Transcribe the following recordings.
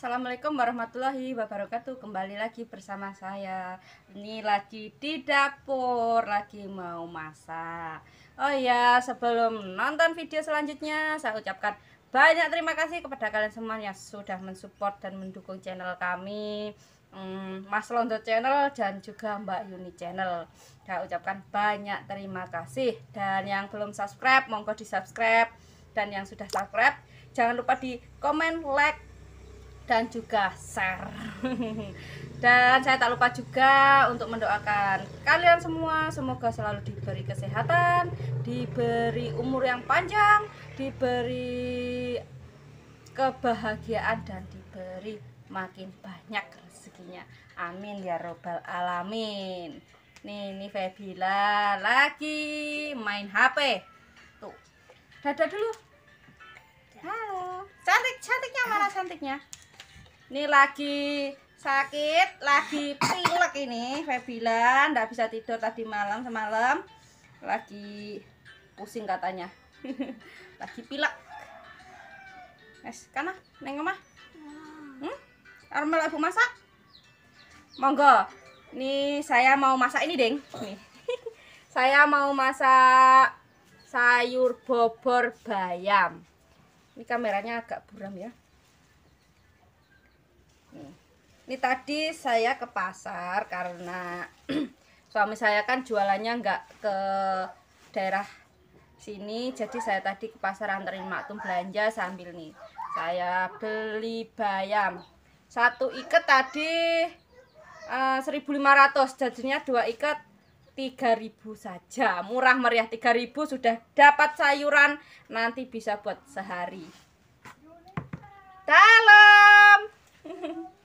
Assalamualaikum warahmatullahi wabarakatuh Kembali lagi bersama saya Ini lagi di dapur Lagi mau masak Oh iya sebelum nonton video selanjutnya Saya ucapkan banyak terima kasih kepada kalian semua Yang sudah mensupport dan mendukung channel kami mm, Mas Londo channel Dan juga Mbak Yuni channel Saya ucapkan banyak terima kasih Dan yang belum subscribe Monggo di subscribe Dan yang sudah subscribe Jangan lupa di komen, like, dan juga share dan saya tak lupa juga untuk mendoakan kalian semua semoga selalu diberi kesehatan diberi umur yang panjang diberi kebahagiaan dan diberi makin banyak rezekinya amin ya robbal alamin nih ini Febila lagi main HP tuh dadah dulu halo cantik cantiknya mana cantiknya ini lagi sakit lagi pilek ini Febila ndak bisa tidur tadi malam semalam lagi pusing katanya lagi pilek es kana neng omah hmm? ibu masak monggo ini saya mau masak ini deng nih saya mau masak sayur bobor bayam ini kameranya agak buram ya ini tadi saya ke pasar karena suami saya kan jualannya nggak ke daerah sini jadi saya tadi ke pasar anterin maktum belanja sambil nih saya beli bayam satu ikat tadi uh, eh, 1500 jadinya dua ikat 3000 saja murah meriah 3000 sudah dapat sayuran nanti bisa buat sehari dalam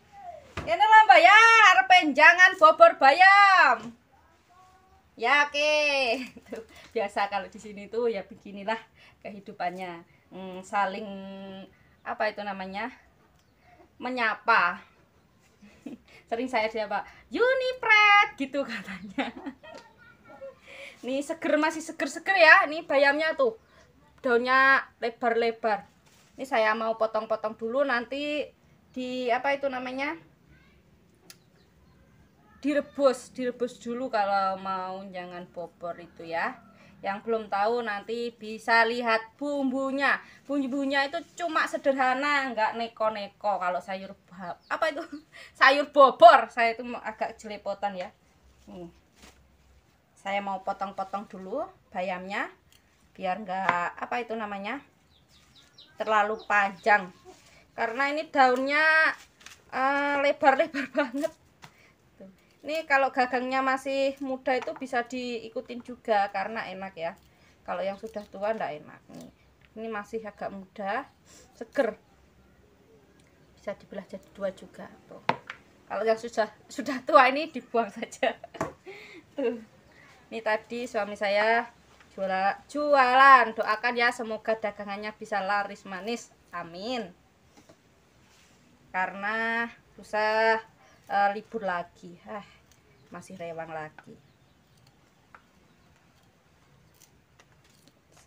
Ini lomba ya, penjangan bobor bayam. Ya oke. Okay. Biasa kalau di sini tuh ya beginilah kehidupannya. Hmm, saling apa itu namanya? menyapa. Sering saya siapa? Unipret gitu katanya. Nih seger masih seger-seger ya. Nih bayamnya tuh. Daunnya lebar-lebar. Ini saya mau potong-potong dulu nanti di apa itu namanya? direbus direbus dulu kalau mau jangan bobor itu ya yang belum tahu nanti bisa lihat bumbunya bumbunya itu cuma sederhana nggak neko-neko kalau sayur apa itu sayur bobor saya itu agak jelepotan ya nih saya mau potong-potong dulu bayamnya biar nggak apa itu namanya terlalu panjang karena ini daunnya eh, lebar-lebar uh, lebar -lebar banget ini kalau gagangnya masih muda itu bisa diikutin juga karena enak ya. Kalau yang sudah tua ndak enak nih. Ini masih agak muda, seger. Bisa dibelah jadi dua juga tuh. Kalau yang sudah sudah tua ini dibuang saja. Tuh. Ini tadi suami saya jualan, jualan. Doakan ya semoga dagangannya bisa laris manis. Amin. Karena susah uh, libur lagi. Ah masih rewang lagi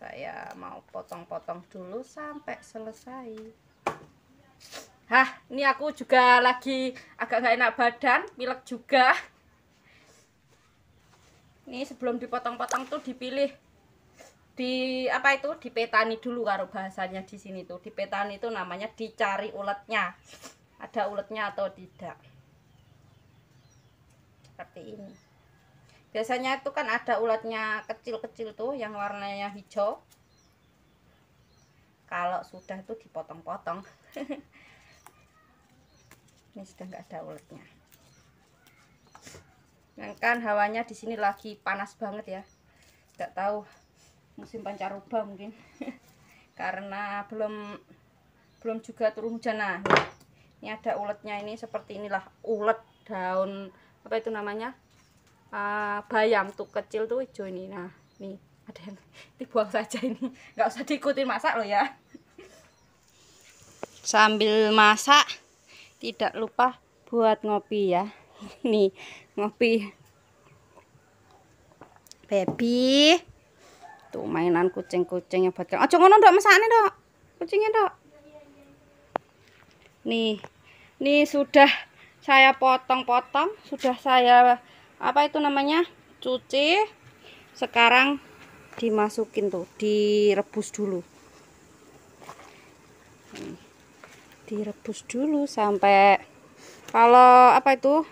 saya mau potong-potong dulu sampai selesai Hah, ini aku juga lagi agak gak enak badan, pilek juga. Ini sebelum dipotong-potong tuh dipilih di apa itu dipetani dulu kalau bahasanya di sini tuh dipetani itu namanya dicari uletnya ada uletnya atau tidak seperti ini biasanya itu kan ada ulatnya kecil-kecil tuh yang warnanya hijau kalau sudah itu dipotong-potong ini sudah nggak ada ulatnya nah, kan hawanya di sini lagi panas banget ya nggak tahu musim pancaroba mungkin karena belum belum juga turun hujan nah ini ada ulatnya ini seperti inilah ulat daun apa itu namanya uh, bayam tuh kecil tuh hijau ini nah nih ada yang dibuang saja ini nggak usah diikutin masak lo ya sambil masak tidak lupa buat ngopi ya nih ngopi baby tuh mainan kucing-kucing yang buatkan oh cuman dok masaknya dok kucingnya dok nih nih sudah saya potong-potong sudah saya apa itu namanya cuci sekarang dimasukin tuh direbus dulu direbus dulu sampai kalau apa itu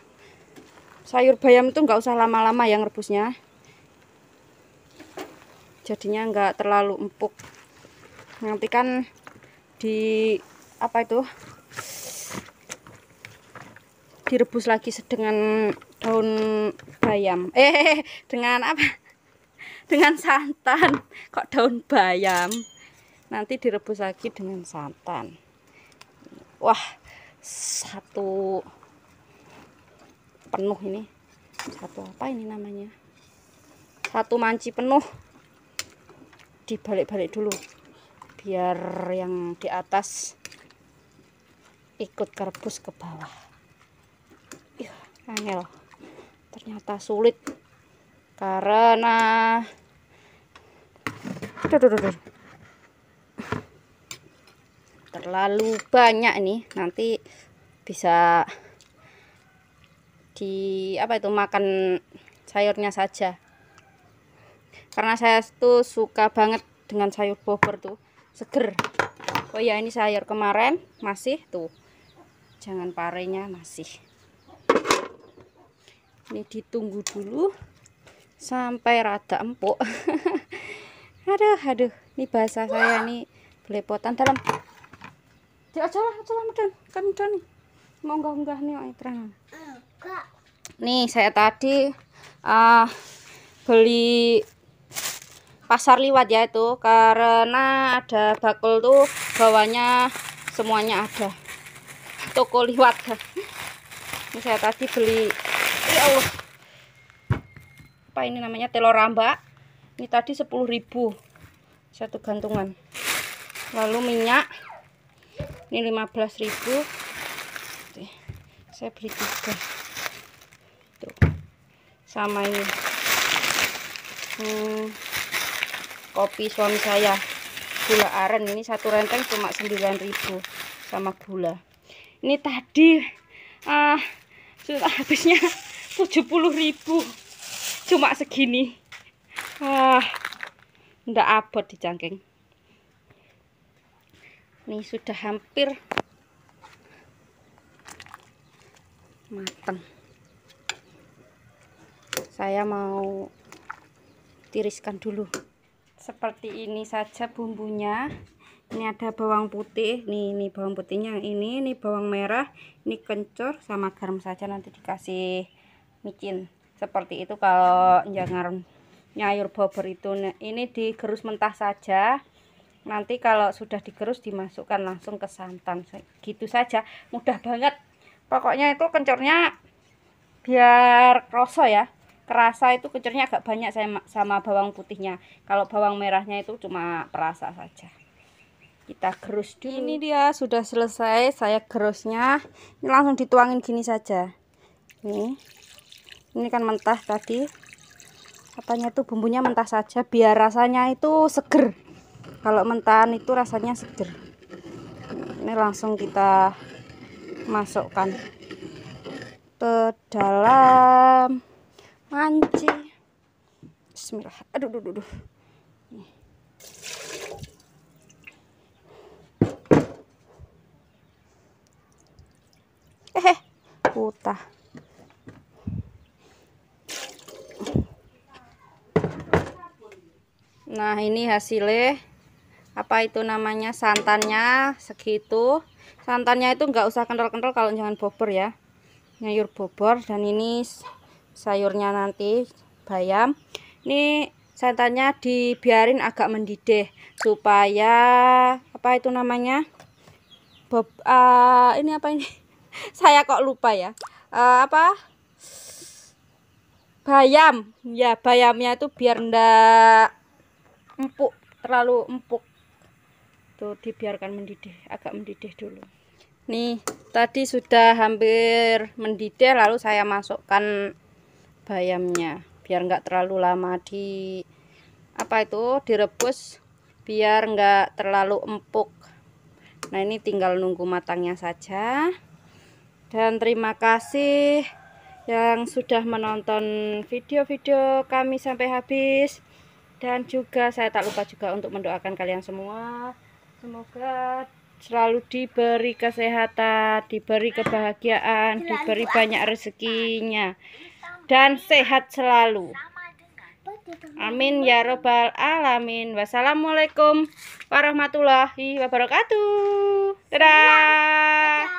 sayur bayam itu nggak usah lama-lama yang rebusnya jadinya nggak terlalu empuk nanti kan di apa itu direbus lagi dengan daun bayam eh dengan apa dengan santan kok daun bayam nanti direbus lagi dengan santan wah satu penuh ini satu apa ini namanya satu manci penuh dibalik-balik dulu biar yang di atas ikut kerbus ke bawah Angel, ternyata sulit karena terlalu banyak ini nanti bisa di apa itu makan sayurnya saja karena saya tuh suka banget dengan sayur bobor tuh seger oh ya ini sayur kemarin masih tuh jangan parenya masih ini ditunggu dulu sampai rada empuk aduh aduh ini bahasa saya nih belepotan dalam diajalah ajalah ajalah mudan kan mudan mau enggak enggak nih oi terang nih saya tadi uh, beli pasar liwat ya itu karena ada bakul tuh bawahnya semuanya ada toko liwat ini saya tadi beli ya Allah apa ini namanya telur ramba ini tadi 10.000 satu gantungan lalu minyak ini 15.000 saya beli tiga tuh sama ini hmm, kopi suami saya gula aren ini satu renteng cuma ribu sama gula ini tadi ah uh, sudah habisnya ribu cuma segini ah ndak abot di cangking ini sudah hampir matang saya mau tiriskan dulu seperti ini saja bumbunya ini ada bawang putih nih ini bawang putihnya yang ini ini bawang merah ini kencur sama garam saja nanti dikasih micin seperti itu kalau jangan nyayur bobor itu nah, ini digerus mentah saja nanti kalau sudah digerus dimasukkan langsung ke santan gitu saja mudah banget pokoknya itu kencurnya biar kroso ya kerasa itu kencurnya agak banyak sama, bawang putihnya kalau bawang merahnya itu cuma perasa saja kita gerus dulu ini dia sudah selesai saya gerusnya ini langsung dituangin gini saja ini ini kan mentah tadi katanya tuh bumbunya mentah saja biar rasanya itu seger kalau mentahan itu rasanya seger ini langsung kita masukkan ke dalam panci bismillah aduh aduh aduh eh, eh. nah ini hasilnya apa itu namanya santannya segitu santannya itu nggak usah kental-kental kalau jangan bobor ya nyayur bobor dan ini sayurnya nanti bayam ini santannya dibiarin agak mendidih supaya apa itu namanya bob uh, ini apa ini saya kok lupa ya uh, apa bayam ya bayamnya itu biar ndak empuk terlalu empuk tuh dibiarkan mendidih agak mendidih dulu nih tadi sudah hampir mendidih lalu saya masukkan bayamnya biar enggak terlalu lama di apa itu direbus biar enggak terlalu empuk nah ini tinggal nunggu matangnya saja dan terima kasih yang sudah menonton video-video kami sampai habis dan juga saya tak lupa juga untuk mendoakan kalian semua semoga selalu diberi kesehatan diberi kebahagiaan diberi banyak rezekinya dan sehat selalu amin ya robbal alamin wassalamualaikum warahmatullahi wabarakatuh dadah